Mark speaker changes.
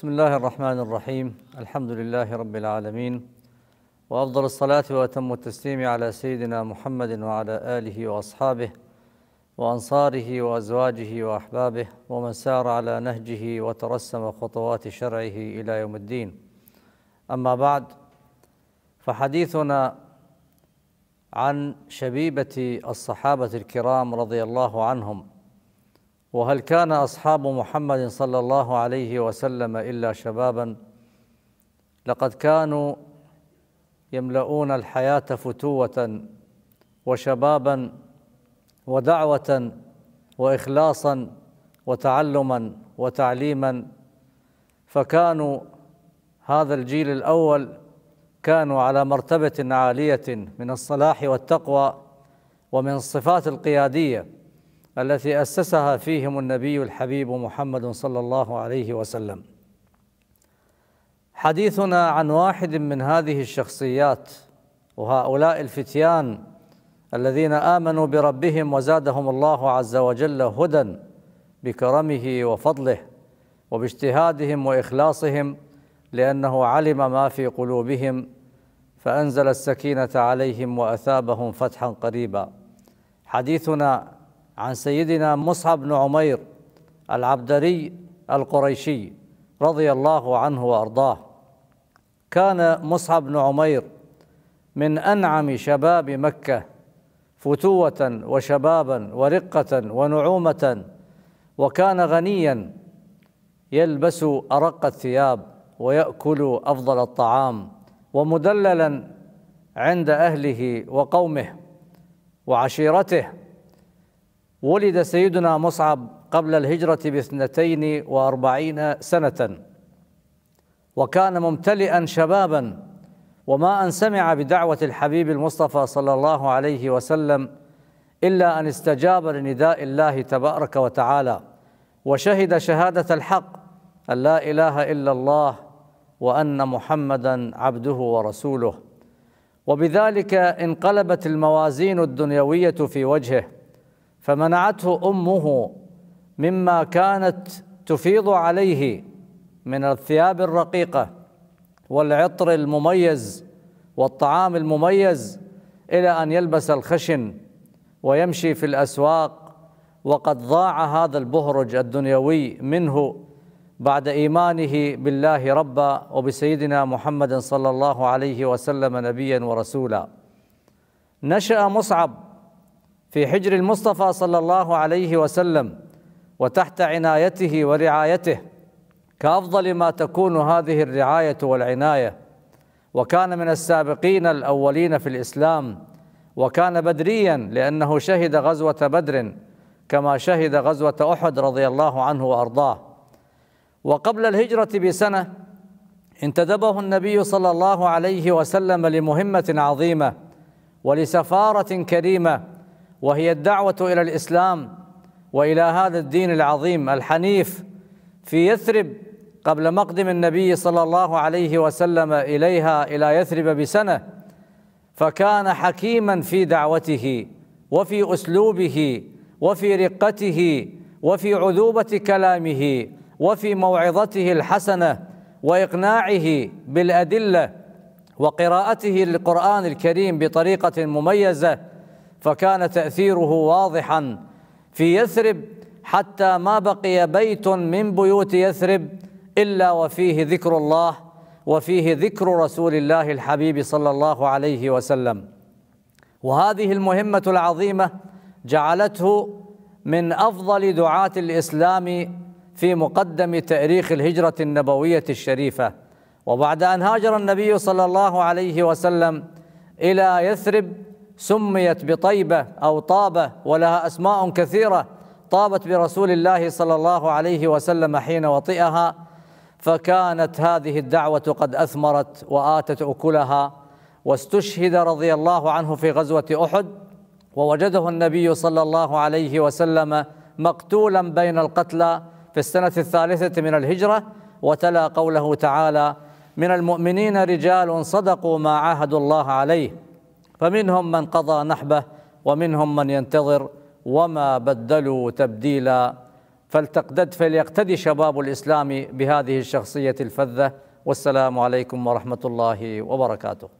Speaker 1: بسم الله الرحمن الرحيم الحمد لله رب العالمين وأفضل الصلاة وأتم التسليم على سيدنا محمد وعلى آله وأصحابه وأنصاره وأزواجه وأحبابه ومن سار على نهجه وترسم خطوات شرعه إلى يوم الدين أما بعد فحديثنا عن شبيبة الصحابة الكرام رضي الله عنهم وهل كان أصحاب محمد صلى الله عليه وسلم إلا شبابا لقد كانوا يملؤون الحياة فتوة وشبابا ودعوة وإخلاصا وتعلما وتعليما فكانوا هذا الجيل الأول كانوا على مرتبة عالية من الصلاح والتقوى ومن الصفات القياديه التي أسسها فيهم النبي الحبيب محمد صلى الله عليه وسلم حديثنا عن واحد من هذه الشخصيات وهؤلاء الفتيان الذين آمنوا بربهم وزادهم الله عز وجل هدى بكرمه وفضله وباجتهادهم وإخلاصهم لأنه علم ما في قلوبهم فأنزل السكينة عليهم وأثابهم فتحا قريبا حديثنا عن سيدنا مصعب بن عمير العبدري القريشي رضي الله عنه وارضاه كان مصعب بن عمير من انعم شباب مكه فتوه وشبابا ورقه ونعومه وكان غنيا يلبس ارق الثياب وياكل افضل الطعام ومدللا عند اهله وقومه وعشيرته ولد سيدنا مصعب قبل الهجرة باثنتين وأربعين سنة وكان ممتلئا شبابا وما أن سمع بدعوة الحبيب المصطفى صلى الله عليه وسلم إلا أن استجاب لنداء الله تبارك وتعالى وشهد شهادة الحق أن لا إله إلا الله وأن محمدا عبده ورسوله وبذلك انقلبت الموازين الدنيوية في وجهه فمنعته امه مما كانت تفيض عليه من الثياب الرقيقه والعطر المميز والطعام المميز الى ان يلبس الخشن ويمشي في الاسواق وقد ضاع هذا البهرج الدنيوي منه بعد ايمانه بالله ربا وبسيدنا محمد صلى الله عليه وسلم نبيا ورسولا نشا مصعب في حجر المصطفى صلى الله عليه وسلم وتحت عنايته ورعايته كافضل ما تكون هذه الرعايه والعنايه وكان من السابقين الاولين في الاسلام وكان بدريا لانه شهد غزوه بدر كما شهد غزوه احد رضي الله عنه وارضاه وقبل الهجره بسنه انتدبه النبي صلى الله عليه وسلم لمهمه عظيمه ولسفاره كريمه وهي الدعوة إلى الإسلام وإلى هذا الدين العظيم الحنيف في يثرب قبل مقدم النبي صلى الله عليه وسلم إليها إلى يثرب بسنة فكان حكيما في دعوته وفي أسلوبه وفي رقته وفي عذوبة كلامه وفي موعظته الحسنة وإقناعه بالأدلة وقراءته للقرآن الكريم بطريقة مميزة فكان تأثيره واضحا في يثرب حتى ما بقي بيت من بيوت يثرب إلا وفيه ذكر الله وفيه ذكر رسول الله الحبيب صلى الله عليه وسلم وهذه المهمة العظيمة جعلته من أفضل دعاة الإسلام في مقدم تاريخ الهجرة النبوية الشريفة وبعد أن هاجر النبي صلى الله عليه وسلم إلى يثرب سميت بطيبة أو طابة ولها أسماء كثيرة طابت برسول الله صلى الله عليه وسلم حين وطئها فكانت هذه الدعوة قد أثمرت وآتت أكلها واستشهد رضي الله عنه في غزوة أحد ووجده النبي صلى الله عليه وسلم مقتولا بين القتلى في السنة الثالثة من الهجرة وتلا قوله تعالى من المؤمنين رجال صدقوا ما عاهدوا الله عليه فمنهم من قضى نحبه ومنهم من ينتظر وما بدلوا تبديلا فلتقدد فليقتدي شباب الإسلام بهذه الشخصية الفذة والسلام عليكم ورحمة الله وبركاته